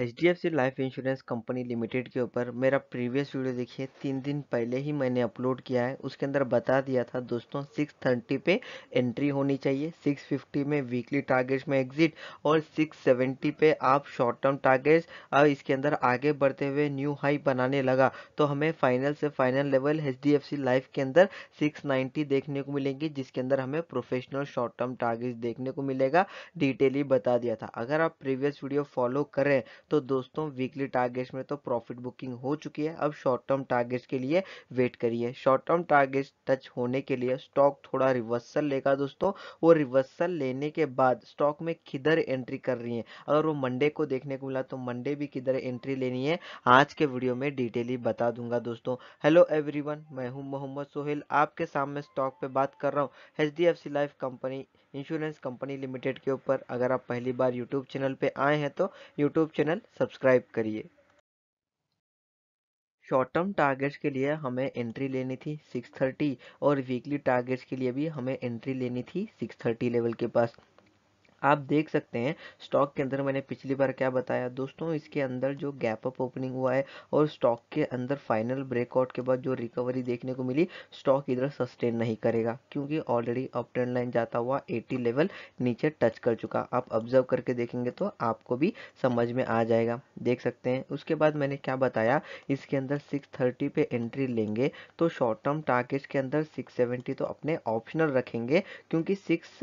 H D F C life insurance company limited के ऊपर मेरा प्रीवियस वीडियो देखिए तीन दिन पहले ही मैंने अपलोड किया है उसके अंदर बता दिया था दोस्तों सिक्स थर्टी पे एंट्री होनी चाहिए सिक्स फिफ्टी में वीकली टारगेट्स में एग्जिट और सिक्स सेवेंटी पे आप शॉर्ट टर्म टारगेट्स और इसके अंदर आगे बढ़ते हुए न्यू हाई बनाने लगा तो हमें फाइनल से final level H D F C life के अंदर सिक्स नाइन्टी देखने को मिलेंगी जिसके अंदर हमें प्रोफेशनल शॉर्ट टर्म टारगेट्स देखने को मिलेगा डिटेल ही बता दिया था अगर आप प्रीवियस वीडियो फॉलो करें तो दोस्तों वीकली टारगेट्स में तो प्रॉफिट बुकिंग हो चुकी है अब शॉर्ट टर्म टारगेट्स के लिए वेट करिए शॉर्ट टर्म टारगेट्स टच होने के लिए स्टॉक थोड़ा रिवर्सल लेगा दोस्तों वो रिवर्सल लेने के बाद स्टॉक में किधर एंट्री कर रही है अगर वो मंडे को देखने को मिला तो मंडे भी किधर एंट्री लेनी है आज के वीडियो में डिटेली बता दूंगा दोस्तों हेलो एवरी मैं हूँ मोहम्मद सोहेल आपके सामने स्टॉक पे बात कर रहा हूँ H D life company insurance company limited के ऊपर अगर आप पहली बार यूट्यूब चैनल पे आए हैं तो यूट्यूब चैनल चैनल सब्सक्राइब करिए शॉर्ट टर्म टारगेट्स के लिए हमें एंट्री लेनी थी 630 और वीकली टारगेट्स के लिए भी हमें एंट्री लेनी थी 630 लेवल के पास आप देख सकते हैं स्टॉक के अंदर मैंने पिछली बार क्या बताया दोस्तों इसके अंदर जो गैप अप ओपनिंग हुआ है और स्टॉक के अंदर फाइनल ब्रेकआउट के बाद जो रिकवरी देखने को मिली स्टॉक इधर सस्टेन नहीं करेगा क्योंकि ऑलरेडी अप ट्रेंड लाइन जाता हुआ 80 लेवल नीचे टच कर चुका आप ऑब्जर्व करके देखेंगे तो आपको भी समझ में आ जाएगा देख सकते हैं उसके बाद मैंने क्या बताया इसके अंदर थर्टी पे एंट्री लेंगे तो शॉर्ट टर्म टारगेट के अंदर सेवेंटी तो अपने ऑप्शनल रखेंगे क्योंकि सिक्स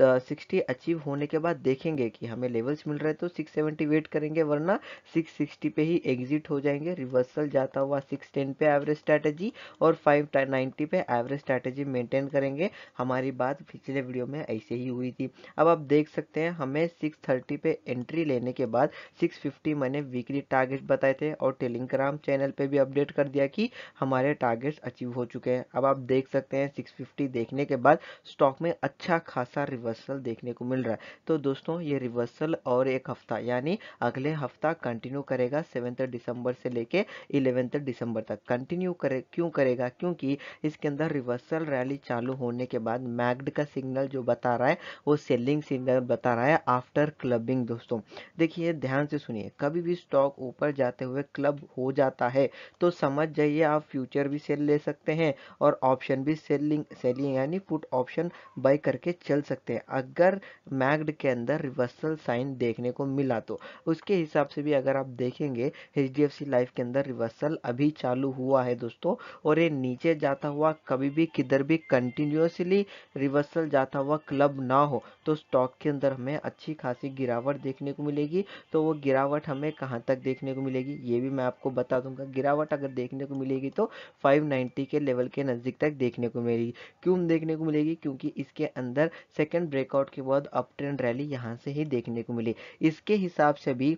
सिक्सटी अचीव होने के बाद देखेंगे कि हमें लेवल्स मिल रहे हैं तो सिक्स सेवेंटी वेट करेंगे वरना सिक्स सिक्सटी पे ही एग्जिट हो जाएंगे रिवर्सल जाता हुआ सिक्स टेन पे एवरेज स्ट्रैटेजी और फाइव नाइन्टी पे एवरेज स्ट्रैटेजी मेंटेन करेंगे हमारी बात पिछले वीडियो में ऐसे ही हुई थी अब आप देख सकते हैं हमें सिक्स थर्टी पे एंट्री लेने के बाद सिक्स फिफ्टी मैंने वीकली टारगेट बताए थे और टेलीग्राम चैनल पर भी अपडेट कर दिया कि हमारे टारगेट्स अचीव हो चुके हैं अब आप देख सकते हैं सिक्स फिफ्टी देखने के बाद स्टॉक में अच्छा खासा रिवर्सल देखने को मिल रहा है तो दोस्तों ये रिवर्सल और एक हफ्ता यानी अगले हफ्ता कंटिन्यू करेगा सेवन दिसंबर से लेके इलेवेंथ दिसंबर तक कंटिन्यू करे क्यों करेगा क्योंकि इसके अंदर रिवर्सल रैली चालू होने के बाद मैग्ड का सिग्नल जो बता रहा है वो सेलिंग सिग्नल बता रहा है आफ्टर क्लबिंग दोस्तों देखिए ध्यान से सुनिए कभी भी स्टॉक ऊपर जाते हुए क्लब हो जाता है तो समझ जाइए आप फ्यूचर भी सेल ले सकते हैं और ऑप्शन भी सेलिंग सेलिंग यानी पुट ऑप्शन बाय करके चल सकते हैं सकते हैं अगर मैग्ड के अंदर रिवर्सल साइन देखने को मिला तो उसके हिसाब से भी अगर आप देखेंगे एच डी लाइफ के अंदर रिवर्सल अभी चालू हुआ है दोस्तों और ये नीचे जाता हुआ कभी भी किधर भी कंटिन्यूसली रिवर्सल जाता हुआ क्लब ना हो तो स्टॉक के अंदर हमें अच्छी खासी गिरावट देखने को मिलेगी तो वो गिरावट हमें कहाँ तक देखने को मिलेगी ये भी मैं आपको बता दूंगा गिरावट अगर देखने को मिलेगी तो 590 के लेवल के नज़दीक तक देखने को मिलेगी क्यों देखने को मिलेगी क्योंकि इसके अंदर सेकेंड ट्रेंड ब्रेकआउट के बाद अप ट्रेंड रैली यहाँ से ही देखने को मिली इसके हिसाब से भी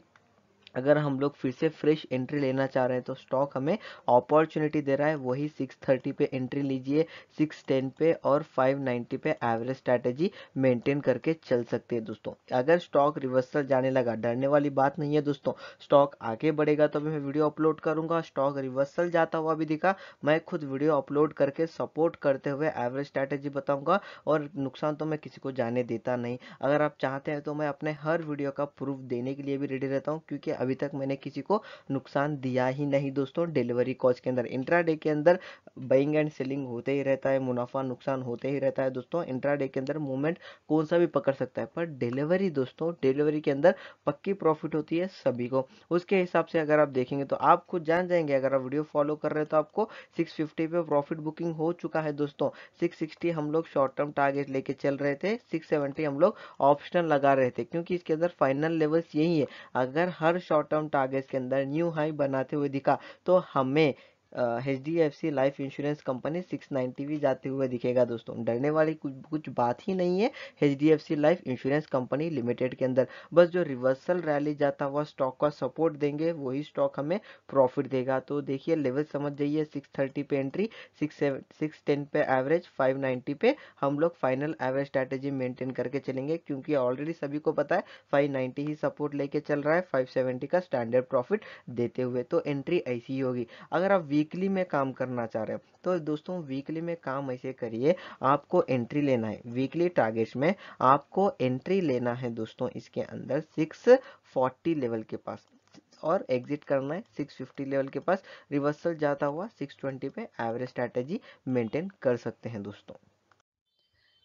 अगर हम लोग फिर से फ्रेश एंट्री लेना चाह रहे हैं तो स्टॉक हमें अपॉर्चुनिटी दे रहा है वही 630 पे एंट्री लीजिए 610 पे और 590 पे एवरेज स्ट्रैटेजी मेंटेन करके चल सकती है दोस्तों अगर स्टॉक रिवर्सल जाने लगा डरने वाली बात नहीं है दोस्तों स्टॉक आगे बढ़ेगा तो मैं वीडियो अपलोड करूंगा स्टॉक रिवर्सल जाता हुआ भी दिखा मैं खुद वीडियो अपलोड करके सपोर्ट करते हुए एवरेज स्ट्रैटेजी बताऊंगा और नुकसान तो मैं किसी को जाने देता नहीं अगर आप चाहते हैं तो मैं अपने हर वीडियो का प्रूफ देने के लिए भी रेडी रहता हूँ क्योंकि अभी तक मैंने किसी को नुकसान दिया ही नहीं दोस्तों डिलीवरी कॉज के अंदर इंट्रा के अंदर बाइंग एंड सेलिंग होते ही रहता है मुनाफा नुकसान होते ही रहता है दोस्तों इंट्रा के अंदर मूवमेंट कौन सा भी पकड़ सकता है पर डिलीवरी दोस्तों डिलीवरी के अंदर पक्की प्रॉफिट होती है सभी को उसके हिसाब से अगर आप देखेंगे तो आप खुद जान जाएंगे अगर आप वीडियो फॉलो कर रहे हो तो आपको 650 पे प्रॉफिट बुकिंग हो चुका है दोस्तों 660 हम लोग शॉर्ट टर्म टारगेट लेके चल रहे थे 670 हम लोग ऑप्शन लगा रहे थे क्योंकि इसके अंदर फाइनल लेवल्स यही है अगर हर शॉर्ट टर्म टारगेट्स के अंदर न्यू हाई बनाते हुए दिखा तो हमें H D F C life insurance company six ninety भी जाते हुए दिखेगा दोस्तों डरने वाली कुछ कुछ बात ही नहीं है H D F C life insurance company limited के अंदर बस जो रिवर्सल रैली जाता हुआ स्टॉक का सपोर्ट देंगे वही स्टॉक हमें प्रॉफिट देगा तो देखिए लेवल समझ जाइए सिक्स थर्टी पे एंट्री सिक्स सिक्स टेन पे एवरेज फाइव नाइन्टी पे हम लोग फाइनल एवरेज स्ट्रैटेजी मेंटेन करके चलेंगे क्योंकि ऑलरेडी सभी को पता है फाइव नाइन्टी ही सपोर्ट लेके चल रहा है फाइव सेवेंटी का स्टैंडर्ड प्रॉफिट देते हुए तो एंट्री ऐसी ही होगी अगर आप वीक वीकली में काम करना चाह रहे हो तो दोस्तों वीकली में काम ऐसे करिए आपको एंट्री लेना है वीकली टारगेट में आपको एंट्री लेना है दोस्तों इसके अंदर सिक्स फोर्टी लेवल के पास और एग्जिट करना है 650 लेवल के पास रिवर्सल जाता हुआ 620 पे एवरेज स्ट्रेटेजी मेंटेन कर सकते हैं दोस्तों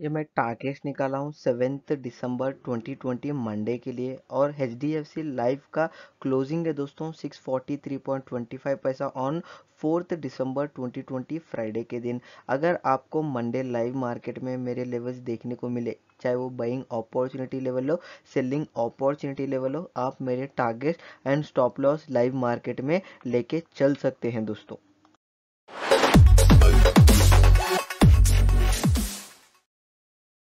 ये मैं टारगेट्स निकाला हूँ सेवेंथ दिसंबर 2020 मंडे के लिए और H D F C life का क्लोजिंग है दोस्तों 643.25 पैसा ऑन फोर्थ दिसंबर 2020 फ्राइडे के दिन अगर आपको मंडे लाइव मार्केट में मेरे लेवल्स देखने को मिले चाहे वो बाइंग अपॉर्चुनिटी लेवल हो सेलिंग अपॉर्चुनिटी लेवल हो आप मेरे target and stop loss live market में लेके चल सकते हैं दोस्तों